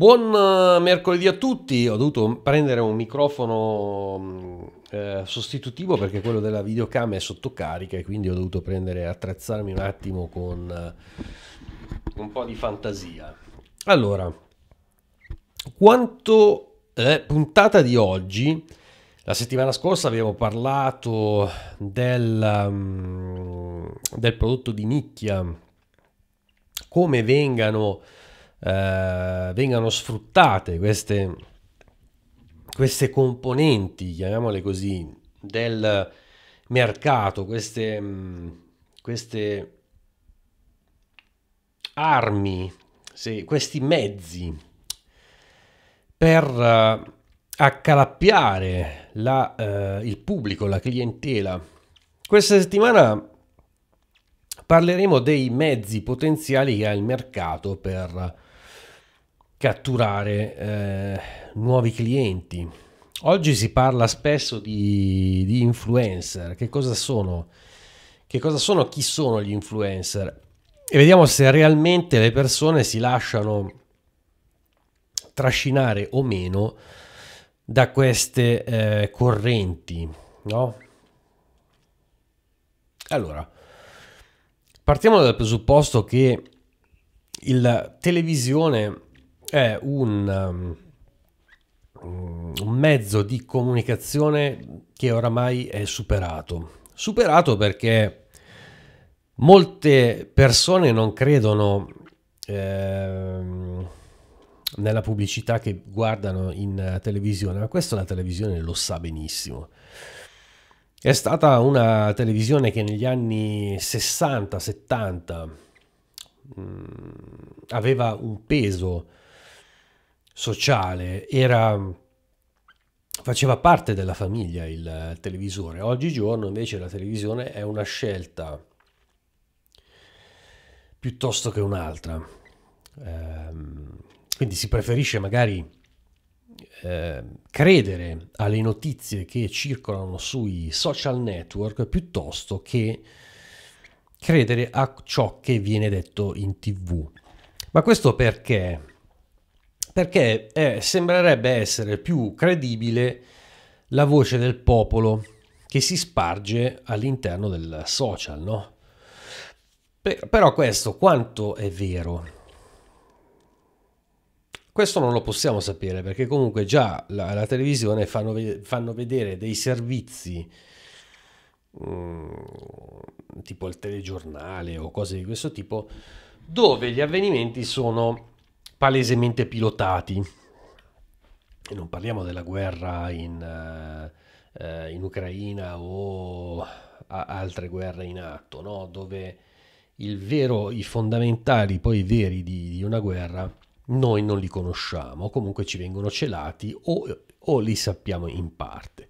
Buon eh, mercoledì a tutti, ho dovuto prendere un microfono mm, eh, sostitutivo perché quello della videocamera è sottocarica e quindi ho dovuto prendere, attrezzarmi un attimo con eh, un po' di fantasia. Allora, quanto eh, puntata di oggi, la settimana scorsa abbiamo parlato del, um, del prodotto di nicchia, come vengano eh, vengano sfruttate queste, queste componenti, chiamiamole così, del mercato, queste, mm, queste armi, sì, questi mezzi per uh, accalappiare la, uh, il pubblico, la clientela. Questa settimana parleremo dei mezzi potenziali che ha il mercato per catturare eh, nuovi clienti. Oggi si parla spesso di, di influencer, che cosa sono? Che cosa sono? Chi sono gli influencer? E vediamo se realmente le persone si lasciano trascinare o meno da queste eh, correnti, no? Allora, partiamo dal presupposto che la televisione è un, um, un mezzo di comunicazione che oramai è superato. Superato perché molte persone non credono ehm, nella pubblicità che guardano in televisione, ma questo la televisione lo sa benissimo. È stata una televisione che negli anni 60-70 mm, aveva un peso sociale, era, faceva parte della famiglia il televisore. Oggigiorno invece la televisione è una scelta piuttosto che un'altra. Ehm, quindi si preferisce magari eh, credere alle notizie che circolano sui social network piuttosto che credere a ciò che viene detto in tv. Ma questo perché perché eh, sembrerebbe essere più credibile la voce del popolo che si sparge all'interno del social, no? Per, però questo quanto è vero? Questo non lo possiamo sapere perché comunque già la, la televisione fanno, fanno, vedere dei servizi mh, mm, tipo il telegiornale o cose di questo tipo dove gli avvenimenti sono palesemente pilotati. E non parliamo della guerra in, eh, in Ucraina o altre guerre in atto, no? dove il vero, i fondamentali poi veri di, di, una guerra noi non li conosciamo, comunque ci vengono celati o, o li sappiamo in parte.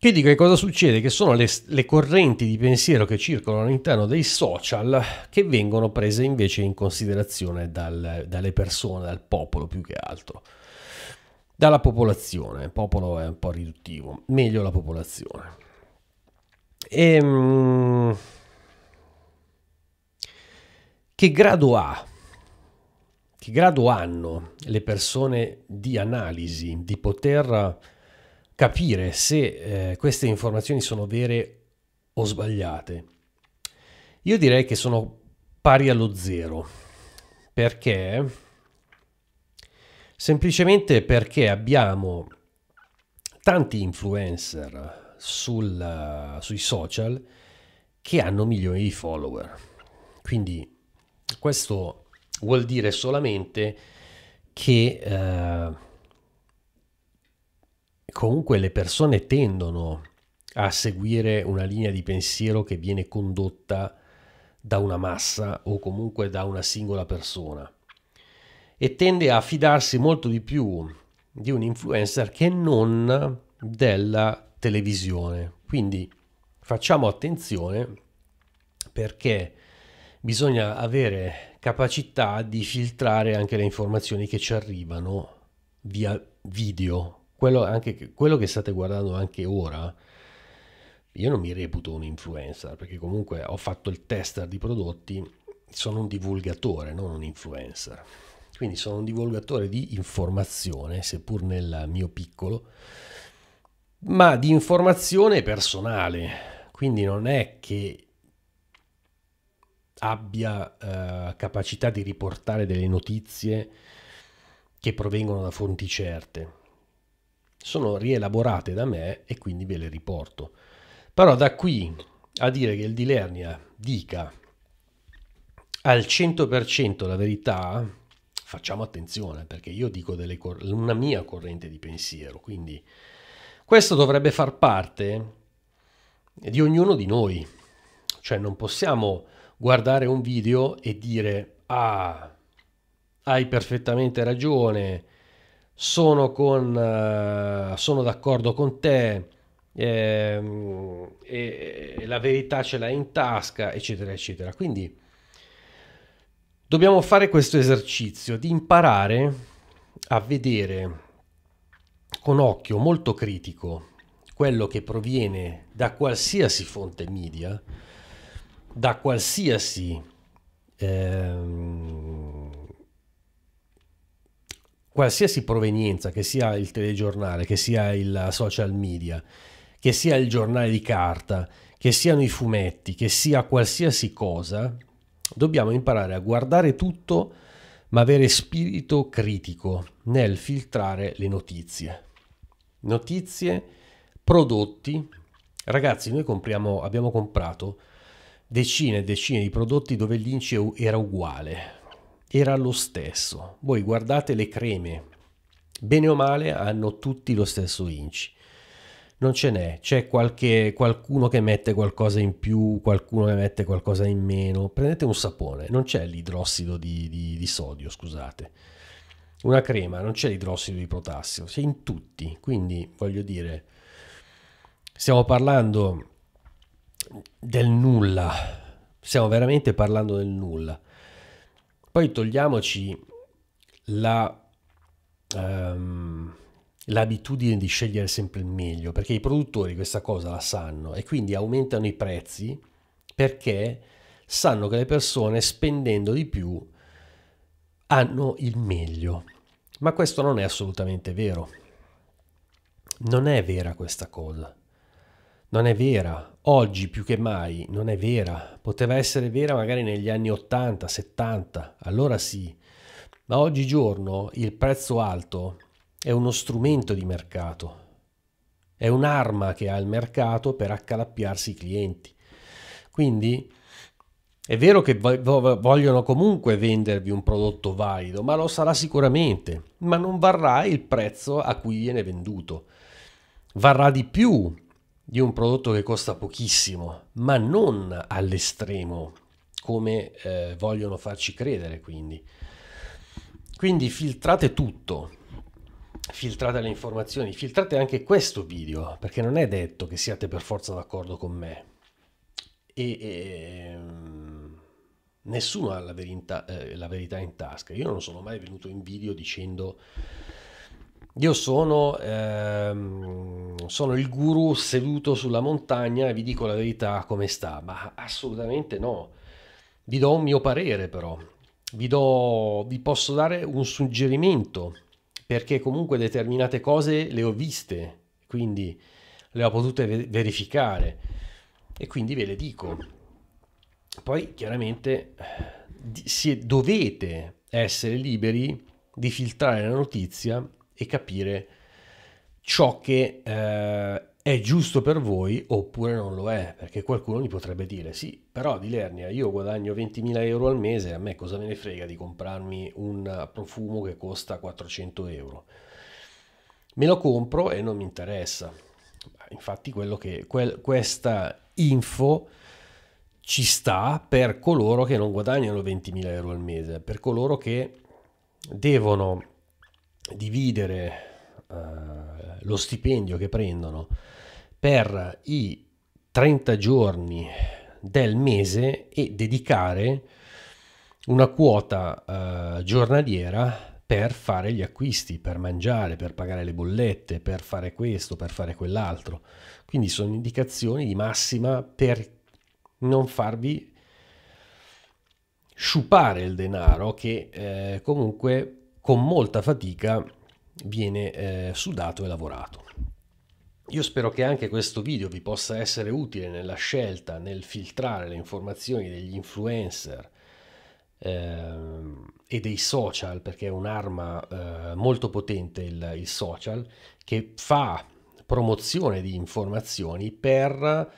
Quindi che cosa succede? Che sono le, le, correnti di pensiero che circolano all'interno dei social che vengono prese invece in considerazione dal, dalle persone, dal popolo più che altro. Dalla popolazione, il popolo è un po' riduttivo, meglio la popolazione. E, ehm, che grado ha? Che grado hanno le persone di analisi, di poter capire se eh, queste informazioni sono vere o sbagliate. Io direi che sono pari allo zero, perché semplicemente perché abbiamo tanti influencer sul, eh, sui social che hanno milioni di follower. Quindi questo vuol dire solamente che eh, comunque le persone tendono a seguire una linea di pensiero che viene condotta da una massa o comunque da una singola persona e tende a fidarsi molto di più di un influencer che non della televisione. Quindi facciamo attenzione perché bisogna avere capacità di filtrare anche le informazioni che ci arrivano via video quello, anche, quello che state guardando anche ora, io non mi reputo un influencer perché comunque ho fatto il tester di prodotti, sono un divulgatore, non un influencer. Quindi sono un divulgatore di informazione, seppur nel mio piccolo, ma di informazione personale. Quindi non è che abbia eh, capacità di riportare delle notizie che provengono da fonti certe sono rielaborate da me e quindi ve le riporto. Però da qui a dire che il Dilernia dica al 100% la verità, facciamo attenzione perché io dico una mia corrente di pensiero, quindi questo dovrebbe far parte di ognuno di noi, cioè non possiamo guardare un video e dire ah hai perfettamente ragione, sono, con, eh, sono d'accordo con te, ehm, e, e la verità ce l'hai in tasca, eccetera, eccetera. Quindi dobbiamo fare questo esercizio di imparare a vedere con occhio molto critico quello che proviene da qualsiasi fonte media, da qualsiasi... Ehm, qualsiasi provenienza, che sia il telegiornale, che sia il social media, che sia il giornale di carta, che siano i fumetti, che sia qualsiasi cosa, dobbiamo imparare a guardare tutto ma avere spirito critico nel filtrare le notizie. Notizie, prodotti. Ragazzi, noi compriamo, abbiamo comprato decine e decine di prodotti dove l'ince era uguale, era lo stesso. Voi guardate le creme, bene o male hanno tutti lo stesso inci. Non ce n'è, c'è qualche, qualcuno che mette qualcosa in più, qualcuno che mette qualcosa in meno. Prendete un sapone, non c'è l'idrossido di, di, di sodio, scusate. Una crema, non c'è l'idrossido di potassio, c'è in tutti. Quindi voglio dire, stiamo parlando del nulla, stiamo veramente parlando del nulla poi togliamoci la, um, l'abitudine di scegliere sempre il meglio, perché i produttori questa cosa la sanno e quindi aumentano i prezzi perché sanno che le persone spendendo di più hanno il meglio. Ma questo non è assolutamente vero. Non è vera questa cosa non è vera. Oggi più che mai non è vera. Poteva essere vera magari negli anni 80, 70, allora sì. Ma oggigiorno il prezzo alto è uno strumento di mercato. È un'arma che ha il mercato per accalappiarsi i clienti. Quindi è vero che vogliono comunque vendervi un prodotto valido, ma lo sarà sicuramente, ma non varrà il prezzo a cui viene venduto. Varrà di più di un prodotto che costa pochissimo, ma non all'estremo come eh, vogliono farci credere quindi. Quindi filtrate tutto, filtrate le informazioni, filtrate anche questo video, perché non è detto che siate per forza d'accordo con me. E, e ehm, nessuno ha la verità, eh, la verità in tasca. Io non sono mai venuto in video dicendo io sono, ehm, sono, il guru seduto sulla montagna e vi dico la verità come sta, ma assolutamente no. Vi do un mio parere però, vi, do, vi posso dare un suggerimento, perché comunque determinate cose le ho viste, quindi le ho potute verificare e quindi ve le dico. Poi chiaramente dovete essere liberi di filtrare la notizia e capire ciò che eh, è giusto per voi oppure non lo è, perché qualcuno gli potrebbe dire sì, però di Lernia io guadagno 20.000 euro al mese, a me cosa me ne frega di comprarmi un profumo che costa 400 euro? Me lo compro e non mi interessa. Infatti quello che, quel, questa info ci sta per coloro che non guadagnano 20.000 euro al mese, per coloro che devono dividere eh, lo stipendio che prendono per i 30 giorni del mese e dedicare una quota eh, giornaliera per fare gli acquisti, per mangiare, per pagare le bollette, per fare questo, per fare quell'altro. Quindi sono indicazioni di massima per non farvi sciupare il denaro che eh, comunque con molta fatica viene eh, sudato e lavorato. Io spero che anche questo video vi possa essere utile nella scelta, nel filtrare le informazioni degli influencer ehm, e dei social, perché è un'arma eh, molto potente il, il, social, che fa promozione di informazioni per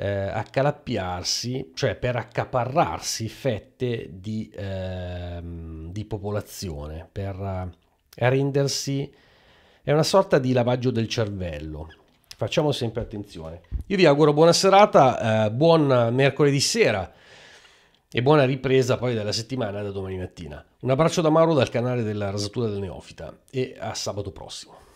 eh, accalappiarsi, cioè per accaparrarsi fette di, eh, di popolazione, per eh, rendersi... È una sorta di lavaggio del cervello. Facciamo sempre attenzione. Io vi auguro buona serata, eh, buon mercoledì sera e buona ripresa poi della settimana da domani mattina. Un abbraccio da Mauro dal canale della Rasatura del Neofita e a sabato prossimo.